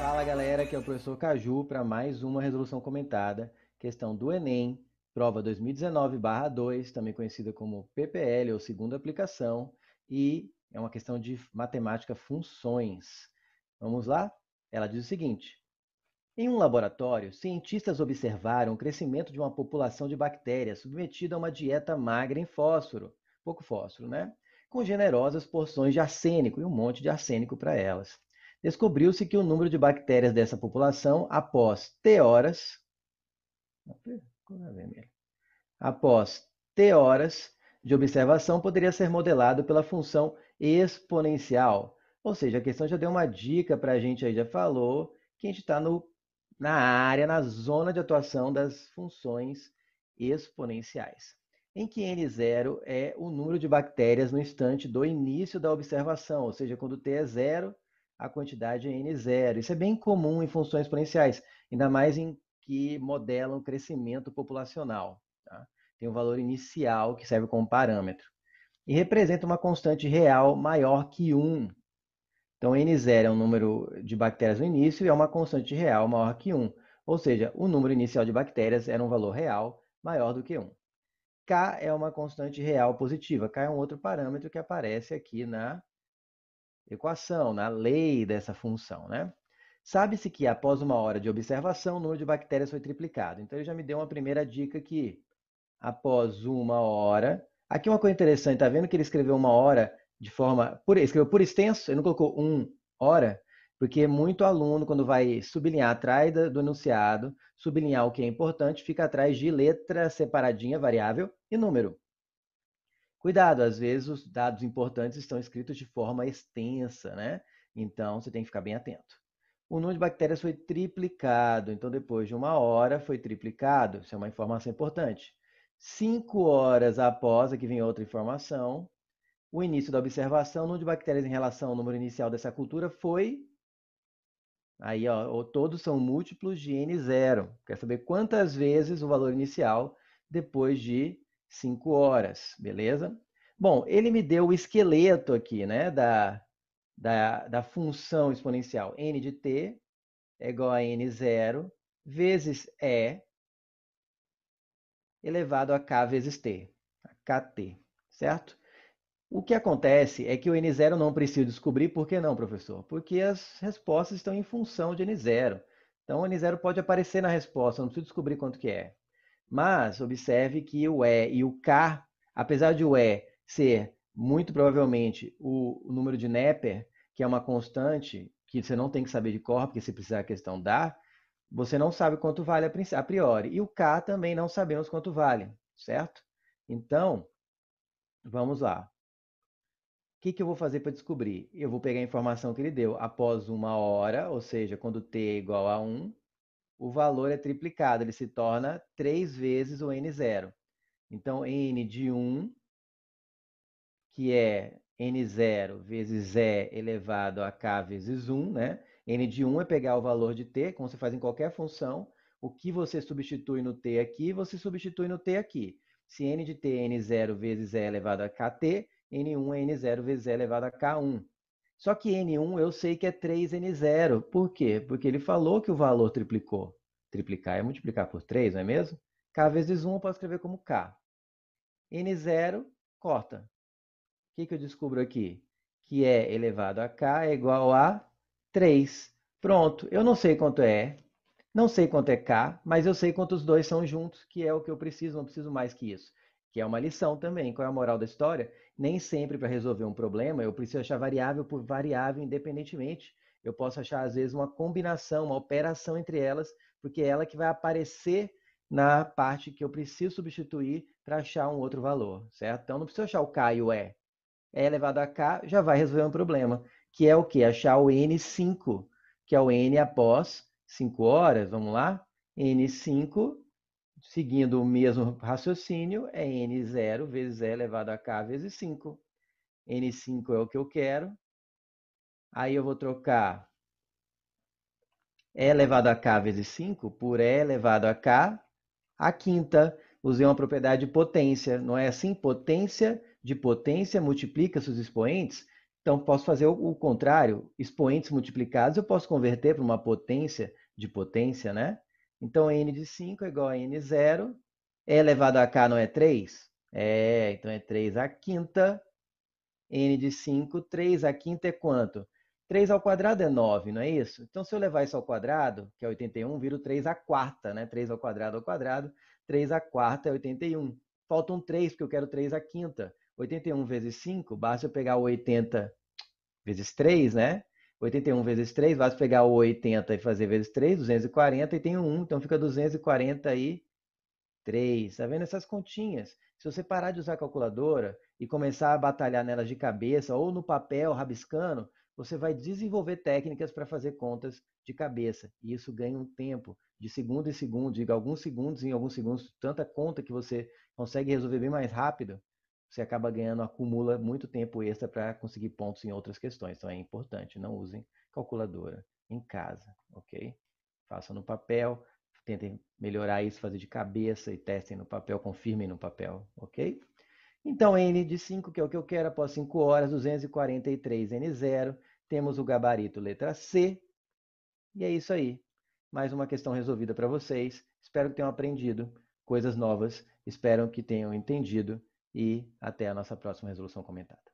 Fala galera, aqui é o professor Caju para mais uma resolução comentada, questão do Enem, prova 2019/2, também conhecida como PPL ou segunda aplicação, e é uma questão de matemática funções. Vamos lá? Ela diz o seguinte: em um laboratório, cientistas observaram o crescimento de uma população de bactérias submetida a uma dieta magra em fósforo, pouco fósforo, né? com generosas porções de arsênico e um monte de arsênico para elas. Descobriu-se que o número de bactérias dessa população, após T horas, após T horas de observação, poderia ser modelado pela função exponencial. Ou seja, a questão já deu uma dica para a gente aí, já falou que a gente está na área, na zona de atuação das funções exponenciais em que N0 é o número de bactérias no instante do início da observação, ou seja, quando T é zero, a quantidade é N0. Isso é bem comum em funções exponenciais, ainda mais em que modelam o crescimento populacional. Tá? Tem um valor inicial que serve como parâmetro. E representa uma constante real maior que 1. Então, N0 é o número de bactérias no início e é uma constante real maior que 1. Ou seja, o número inicial de bactérias era um valor real maior do que 1. K é uma constante real positiva. K é um outro parâmetro que aparece aqui na equação, na lei dessa função, né? Sabe-se que após uma hora de observação, o número de bactérias foi triplicado. Então, ele já me deu uma primeira dica aqui. Após uma hora. Aqui uma coisa interessante, tá vendo que ele escreveu uma hora de forma. Por, escreveu por extenso, ele não colocou um hora. Porque muito aluno, quando vai sublinhar atrás do enunciado, sublinhar o que é importante, fica atrás de letra separadinha, variável e número. Cuidado, às vezes os dados importantes estão escritos de forma extensa, né? Então você tem que ficar bem atento. O número de bactérias foi triplicado, então depois de uma hora foi triplicado, isso é uma informação importante. Cinco horas após, aqui vem outra informação, o início da observação, o número de bactérias em relação ao número inicial dessa cultura foi Aí, ó, todos são múltiplos de n zero. Quer saber quantas vezes o valor inicial depois de 5 horas, beleza? Bom, ele me deu o esqueleto aqui, né, da, da, da função exponencial n de t é igual a n zero vezes e elevado a k vezes t, a kt, certo? O que acontece é que o N0 não precisa descobrir, por que não, professor? Porque as respostas estão em função de N0. Então, o N0 pode aparecer na resposta, não precisa descobrir quanto que é. Mas, observe que o E e o K, apesar de o E ser, muito provavelmente, o, o número de Neper, que é uma constante, que você não tem que saber de cor, porque se precisar a questão dá, você não sabe quanto vale a priori. E o K também não sabemos quanto vale, certo? Então, vamos lá que, que eu vou fazer para descobrir? Eu vou pegar a informação que ele deu. Após uma hora, ou seja, quando t é igual a 1, o valor é triplicado, ele se torna 3 vezes o n0. Então, n de 1, que é n0 vezes e elevado a k vezes 1, né? n de 1 é pegar o valor de t, como você faz em qualquer função. O que você substitui no t aqui, você substitui no t aqui. Se n de t é n0 vezes e elevado a kt, N1 é N0 vezes E elevado a K1. Só que N1 eu sei que é 3N0. Por quê? Porque ele falou que o valor triplicou. Triplicar é multiplicar por 3, não é mesmo? K vezes 1 eu posso escrever como K. N0, corta. O que, que eu descubro aqui? Que E elevado a K é igual a 3. Pronto, eu não sei quanto é E, não sei quanto é K, mas eu sei quanto os dois são juntos, que é o que eu preciso, não preciso mais que isso que é uma lição também. Qual é a moral da história? Nem sempre para resolver um problema eu preciso achar variável por variável independentemente. Eu posso achar às vezes uma combinação, uma operação entre elas, porque é ela que vai aparecer na parte que eu preciso substituir para achar um outro valor, certo? Então não preciso achar o K e o E. E é elevado a K já vai resolver um problema, que é o que? Achar o N5, que é o N após 5 horas, vamos lá? N5 seguindo o mesmo raciocínio, é N0 vezes E elevado a K vezes 5. N5 é o que eu quero. Aí eu vou trocar E elevado a K vezes 5 por E elevado a K a quinta. Usei uma propriedade de potência, não é assim? Potência de potência multiplica-se os expoentes. Então, posso fazer o contrário. Expoentes multiplicados eu posso converter para uma potência de potência, né? Então, n de 5 é igual a n 0 E é elevado a k não é 3? É, então é 3 à quinta. n de 5, 3 à quinta é quanto? 3 ao quadrado é 9, não é isso? Então, se eu levar isso ao quadrado, que é 81, viro 3 à quarta, né? 3 ao quadrado ao quadrado, 3 à quarta é 81. Faltam 3, porque eu quero 3 à quinta. 81 vezes 5, basta eu pegar 80 vezes 3, né? 81 vezes 3, vai pegar o 80 e fazer vezes 3, 240, e tem um 1, então fica 243. Tá vendo essas continhas? Se você parar de usar a calculadora e começar a batalhar nelas de cabeça ou no papel, rabiscando, você vai desenvolver técnicas para fazer contas de cabeça. E isso ganha um tempo, de segundo em segundo, de alguns segundos em alguns segundos, tanta conta que você consegue resolver bem mais rápido você acaba ganhando, acumula muito tempo extra para conseguir pontos em outras questões. Então é importante, não usem calculadora em casa, ok? Façam no papel, tentem melhorar isso, fazer de cabeça e testem no papel, confirmem no papel, ok? Então, N de 5, que é o que eu quero, após 5 horas, 243 N0. Temos o gabarito letra C. E é isso aí. Mais uma questão resolvida para vocês. Espero que tenham aprendido coisas novas. Espero que tenham entendido e até a nossa próxima resolução comentada.